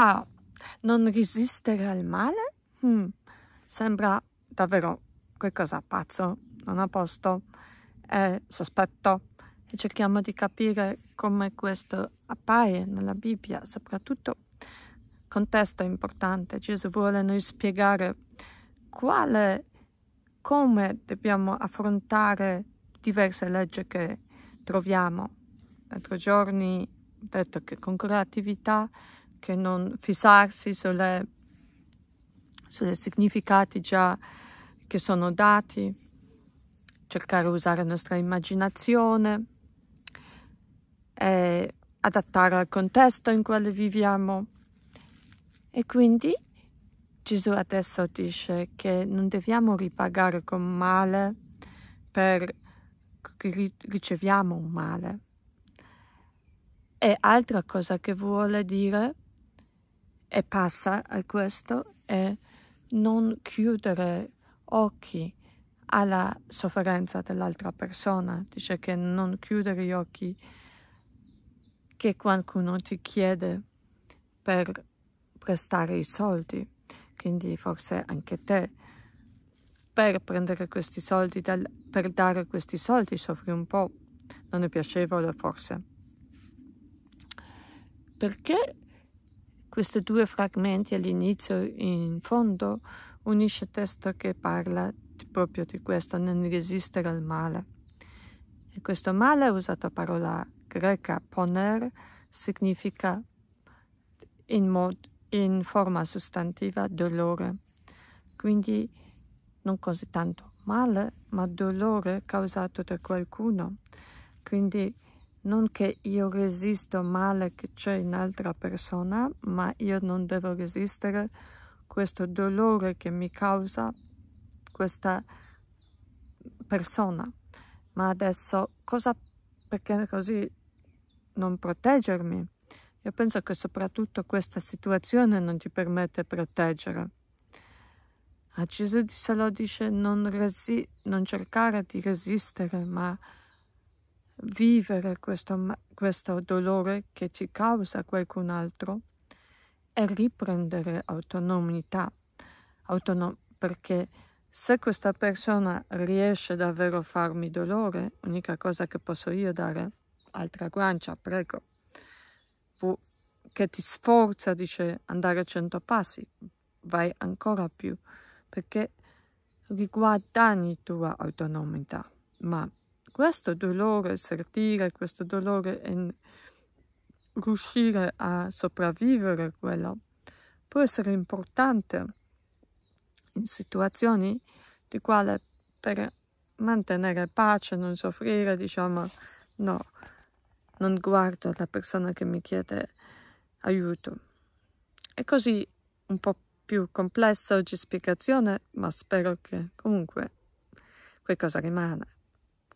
Ciao, non resistere al male? Hmm. Sembra davvero qualcosa pazzo, non a posto, è sospetto. E cerchiamo di capire come questo appare nella Bibbia, soprattutto contesto importante. Gesù vuole noi spiegare quale, come dobbiamo affrontare diverse leggi che troviamo. L'altro giorno ho detto che con creatività che non fissarsi sulle, sulle significati già che sono dati, cercare di usare la nostra immaginazione e adattare al contesto in quale viviamo. E quindi Gesù adesso dice che non dobbiamo ripagare con male per che riceviamo un male. E altra cosa che vuole dire e passa a eh, questo è non chiudere occhi alla sofferenza dell'altra persona, dice che non chiudere gli occhi che qualcuno ti chiede per prestare i soldi, quindi forse anche te per prendere questi soldi, per dare questi soldi soffri un po', non è piacevole forse. Perché questi due fragmenti all'inizio e in fondo unisce testo che parla proprio di questo, non resistere al male. E questo male è usato parola greca poner, significa in, mod- in forma sostantiva dolore. Quindi non così tanto male, ma dolore causato da qualcuno. Quindi non che io resisto male che c'è in altra persona, ma io non devo resistere questo dolore che mi causa questa persona. Ma adesso cosa perché così non proteggermi? Io penso che soprattutto questa situazione non ti permette proteggere. A Gesù di Salò dice non, non cercare di resistere, ma vivere questo, questo dolore che ci causa qualcun altro e riprendere autonomia, autonom- perché se questa persona riesce davvero a farmi dolore, l'unica cosa che posso io dare, altra guancia, prego, fu che ti sforza, dice, andare a cento passi, vai ancora più, perché riguadagni tua autonomia, ma questo dolore, sentire questo dolore e riuscire a sopravvivere a quello può essere importante in situazioni di quale per mantenere pace, non soffrire, diciamo no, non guardo la persona che mi chiede aiuto. È così un po' più complessa oggi spiegazione, ma spero che comunque qualcosa rimane.